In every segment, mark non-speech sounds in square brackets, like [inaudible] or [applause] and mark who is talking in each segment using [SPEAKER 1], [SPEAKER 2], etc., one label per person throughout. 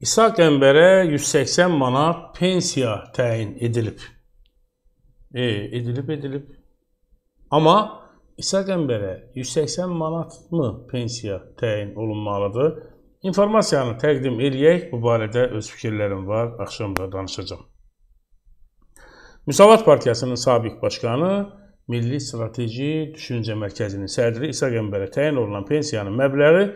[SPEAKER 1] İshak Əmbərə 180 manat pensiya təyin edilib. E, edilib, edilib. Amma İshak Əmbərə 180 manat mı pensiya təyin olunmalıdır? İnformasiyanı təqdim eləyək. Bu barədə öz fikirlərim var. Axşamda danışacağam. Müsavat Partiyasının sabiq başqanı, Milli Strateji Düşüncə Mərkəzinin sədri İsa Qəmbərə təyin olunan pensiyanın məbləği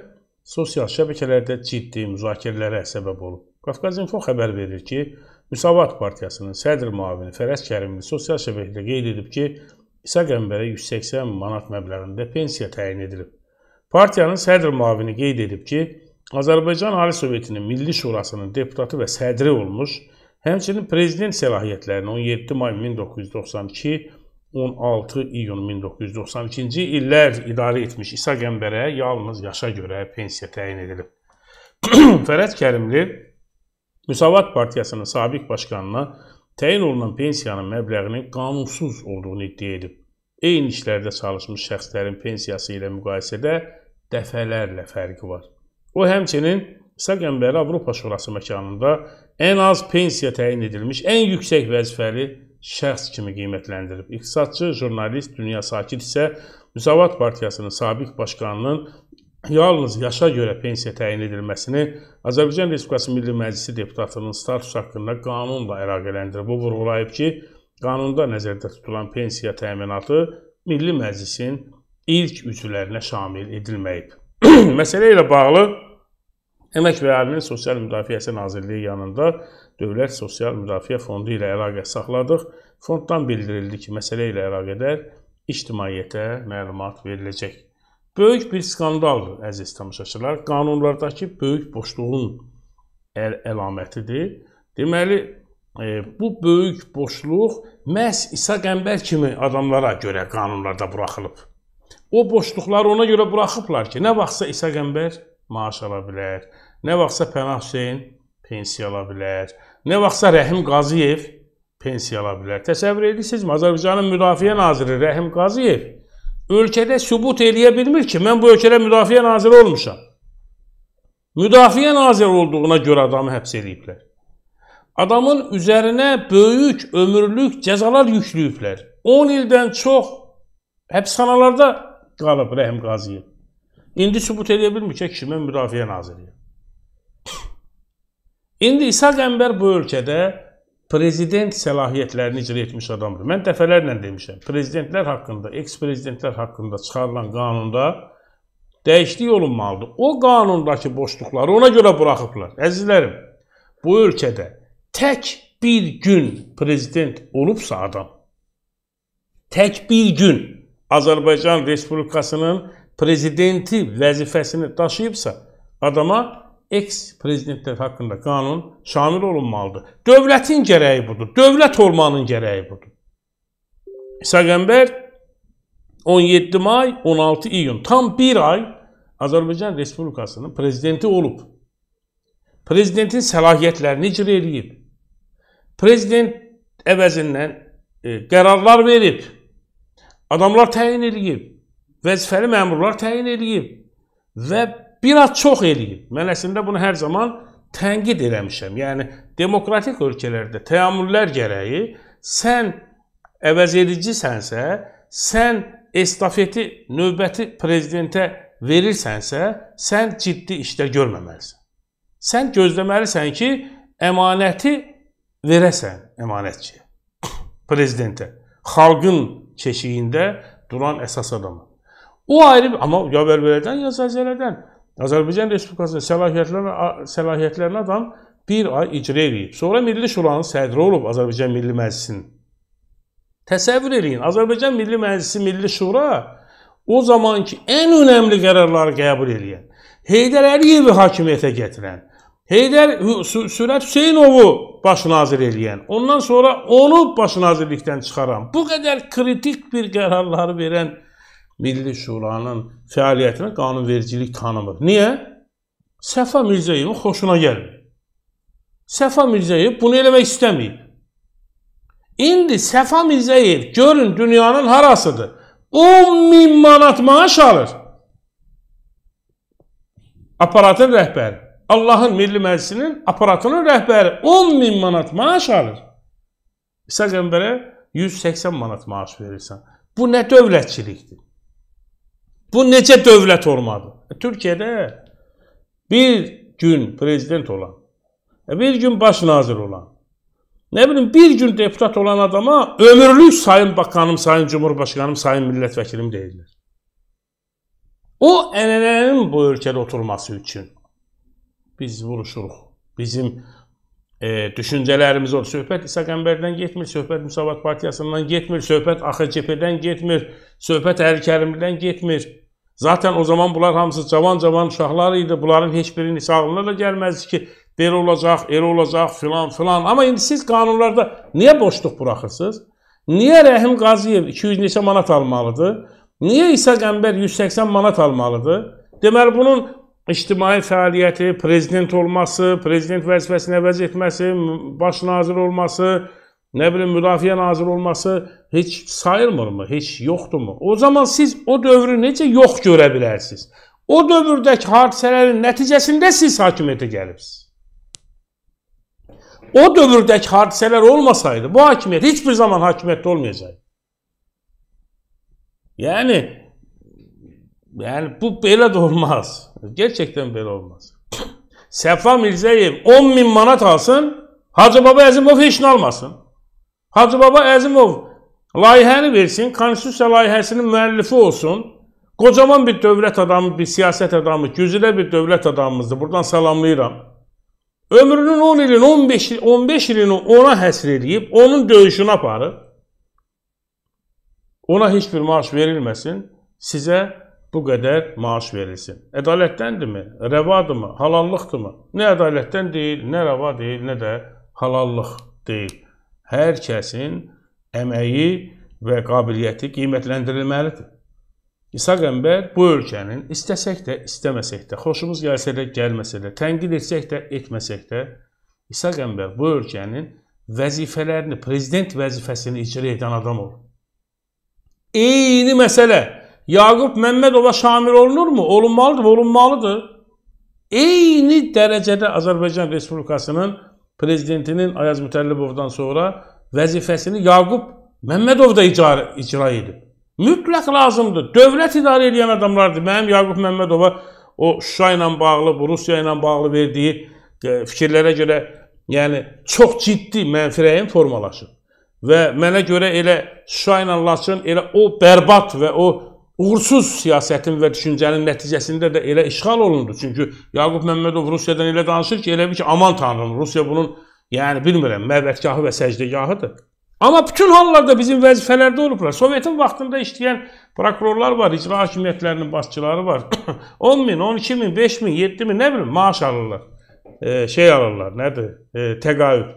[SPEAKER 1] sosial şəbəkələrdə ciddi müzakirələrə səbəb olub. Qafqazinfo xəbər verir ki, Müsavat Partiyasının sədr müavini Fərəz Kərimli sosial şəbəkədə qeyd edib ki, İsaq Əmbərə 180 manat məbləğində pensiya təyin edilib. Partiyanın sədr müavini qeyd edib ki, Azərbaycan Ali Sovetinin Milli Şurasının deputatı və sədri olmuş, həmçinin prezident səlahiyyətlərini 17 may 1992 16 iyun 1992-ci illər idarə etmiş İsa Qəmbərə yalnız yaşa görə pensiya təyin edilib. [clears throat] Fərəd Kərimli Müsavat Partiyasının sabiq başkanına təyin olunan pensiyanın məbləğinin qanunsuz olduğunu iddia edib. Eyni işlərdə çalışmış şəxslərin pensiyası ilə müqayisədə dəfələrlə fərqi var. O həmçinin İsa Qəmbəri Avropa Şurası məkanında ən az pensiya təyin edilmiş, ən yüksək vəzifəli şəxs kimi qiymətləndirib. İqtisadçı, jurnalist Dünya Sakit isə Müsavat Partiyasının sabiq başqanının yalnız yaşa görə pensiya təyin edilməsini Azərbaycan Respublikası Milli Məclisi deputatının status haqqında qanunla əlaqələndirib. O vurğulayıb ki, qanunda nəzərdə tutulan pensiya təminatı Milli Məclisin ilk üzvlərinə şamil edilməyib. [clears throat] Məsələ ilə bağlı Əmək və Əhalinin Sosial Müdafiəsi Nazirliyi yanında Dövlət Sosial Müdafiə Fondu ilə əlaqə saxladıq. Fonddan bildirildi ki, məsələ ilə əlaqədar ictimaiyyətə məlumat veriləcək. Böyük bir skandaldır, əziz tamaşaçılar. Qanunlardakı böyük boşluğun əl əlamətidir. Deməli, e, bu böyük boşluq məhz İsa Qəmbər kimi adamlara görə qanunlarda buraxılıb. O boşluqları ona görə buraxıblar ki, nə vaxtsa İsa Qəmbər maaş ala bilər, nə vaxtsa Pənah Hüseyn pensiya ala bilər, Nə vaxtsa Rəhim Qaziyev pensiya ala bilər. Təsəvvür edirsinizmi? Azərbaycanın müdafiə naziri Rəhim Qaziyev ölkədə sübut eləyə bilmir ki, mən bu ölkədə müdafiə naziri olmuşam. Müdafiə naziri olduğuna görə adamı həbs eləyiblər. Adamın üzərinə böyük ömürlük cəzalar yükləyiblər. 10 ildən çox həbsxanalarda qalıb Rəhim Qaziyev. İndi sübut eləyə bilmir ki, kişi mən müdafiə naziriyəm. İndi İsaq Ənbər bu ölkədə prezident səlahiyyətlərini icra etmiş adamdır. Mən dəfələrlə demişəm, prezidentlər haqqında, eks-prezidentlər haqqında çıxarılan qanunda dəyişiklik olunmalıdır. O qanundakı boşluqları ona görə buraxıblar. Əzizlərim, bu ölkədə tək bir gün prezident olubsa adam, tək bir gün Azərbaycan Respublikasının prezidenti vəzifəsini daşıyıbsa adama eks prezidentlər haqqında qanun şamil olunmalıdır. Dövlətin gərəyi budur. Dövlət olmanın gərəyi budur. İsa Qəmbər 17 may, 16 iyun tam bir ay Azərbaycan Respublikasının prezidenti olub. Prezidentin səlahiyyətlərini icra edib. Prezident əvəzindən e, qərarlar verib. Adamlar təyin edib. Vəzifəli məmurlar təyin edib və biraz çox eləyib. Mən əslində bunu hər zaman tənqid eləmişəm. Yəni demokratik ölkələrdə təamüllər gərəyi sən əvəz edicisənsə, sən estafeti növbəti prezidentə verirsənsə, sən ciddi işlər görməməlisən. Sən gözləməlisən ki, əmanəti verəsən əmanətçiyə, [coughs] prezidentə, xalqın keşiyində duran əsas adamı. O ayrı, amma ya Bəlbələdən, ya Zəlzələdən Azərbaycan Respublikasının səlahiyyətlərinə, səlahiyyətlərinə adam bir ay icra edib. Sonra Milli Şuranın sədri olub Azərbaycan Milli Məclisinin. Təsəvvür eləyin, Azərbaycan Milli Məclisi, Milli Şura o zamanki ən önəmli qərarları qəbul edən, Heydər Əliyevi hakimiyyətə gətirən, Heydər Sürət Hüseynovu baş nazir eləyən, ondan sonra onu baş nazirlikdən çıxaran, bu qədər kritik bir qərarları verən Milli Şuranın fəaliyyətinə qanunvericilik tanımır. Niyə? Səfa Mirzəyevin xoşuna gəlmir. Səfa Mirzəyev bunu eləmək istəməyib. İndi Səfa Mirzəyev görün dünyanın harasıdır. 10 min manat maaş alır. Aparatın rəhbəri. Allahın Milli Məclisinin aparatının rəhbəri 10 min manat maaş alır. İsa Qəmbərə 180 manat maaş verirsən. Bu nə dövlətçilikdir? Bu necə dövlət olmadı? E, Türkiyədə bir gün prezident olan, e, bir gün baş nazir olan, nə bilim bir gün deputat olan adama ömürlük sayın bakanım, sayın cumhurbaşkanım, sayın millət vəkilim deyirlər. O ənənənin bu ölkədə oturması üçün biz vuruşuruq. Bizim e, düşüncelərimiz olur. Söhbət İsa Qəmbərdən getmir, söhbət Müsavat Partiyasından getmir, söhbət AXCP-dən getmir, söhbət Əli-Kərimlidən getmir. Zaten o zaman bunlar hamısı cavan-cavan uşaqlar idi. Bunların heç birinin isə ağlına da gəlməzdi ki, belə olacaq, elə olacaq, filan filan. Amma indi siz qanunlarda niyə boşluq buraxırsınız? Niyə Rəhim Qaziyev 200 neçə manat almalıdır? Niyə İsa Qəmbər 180 manat almalıdır? Deməli bunun ictimai fəaliyyəti, prezident olması, prezident vəzifəsini əvəz etməsi, baş nazir olması, nə bilim müdafiə naziri olması heç sayılmırmı? Heç yoxdurmu? O zaman siz o dövrü necə yox görə bilərsiniz? O dövrdəki hadisələrin nəticəsində siz hakimiyyətə gəlibsiniz. O dövrdəki hadisələr olmasaydı bu hakimiyyət heç bir zaman hakimiyyətdə olmayacaqdı. Yəni Yani bu belə də olmaz. Gerçekten belə olmaz. Səfa Mirzəyev 10 min manat alsın, Hacı Baba Əzimov heç nə almasın. Hacı Baba Əzimov layihəni versin, konstitusiya layihəsinin müəllifi olsun. Qocaman bir dövlət adamı, bir siyasət adamı, güzülə bir dövlət adamımızdır. Buradan salamlayıram. Ömrünün 10 ilini, 15, 15 ilini ona həsr edib, onun döyüşünü aparır. Ona heç bir maaş verilməsin. Sizə bu qədər maaş verilsin. Ədalətdəndirmi? Rəvadırmı? Halallıqdırmı? Nə ədalətdən deyil, nə rəva deyil, nə də halallıq deyil. Hər kəsin əməyi və qabiliyyəti qiymətləndirilməlidir. İsa Qəmbər bu ölkənin istəsək də, istəməsək də, xoşumuz gəlsə də, gəlməsə də, tənqid etsək də, etməsək də, İsa Qəmbər bu ölkənin vəzifələrini, prezident vəzifəsini icra edən adam olur. Eyni məsələ Yaqub Məmmədova şamil olunurmu? Olunmalıdır, olunmalıdır. Eyni dərəcədə Azərbaycan Respublikasının prezidentinin Ayaz Mütəllibovdan sonra vəzifəsini Yaqub Məmmədov da icra, icra edib. Mütləq lazımdır. Dövlət idarə edən adamlardır. Mənim Yaqub Məmmədova o Şuşa ilə bağlı, bu Rusiya ilə bağlı verdiyi e, fikirlərə görə, yəni çox ciddi mənfi rəyim formalaşıb. Və mənə görə elə Şuşa ilə Laçın elə o bərbad və o uğursuz siyasətin və düşüncənin nəticəsində də elə işğal olundu. Çünki Yaqub Məmmədov Rusiyadan elə danışır ki, elə bir ki, aman tanrım, Rusiya bunun, yəni bilmirəm, məbədgahı və səcdəgahıdır. Amma bütün hallarda bizim vəzifələrdə olublar. Sovetin vaxtında işləyən prokurorlar var, icra hakimiyyətlərinin başçıları var. 10 [coughs] min, 12 min, 5 min, 7 min, nə bilim, maaş alırlar. E, şey alırlar, nədir? E, təqaüd.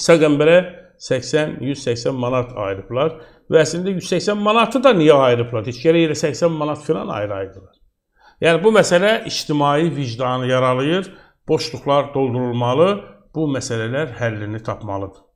[SPEAKER 1] İsa Qəmbərə 80-180 manat ayırıblar. Və əslində 180 manatı da niyə ayırıblar? Heç yerə yerə 80 manat filan ayrı-ayrıdılar. Yəni bu məsələ ictimai vicdanı yaralayır, boşluqlar doldurulmalı, bu məsələlər həllini tapmalıdır.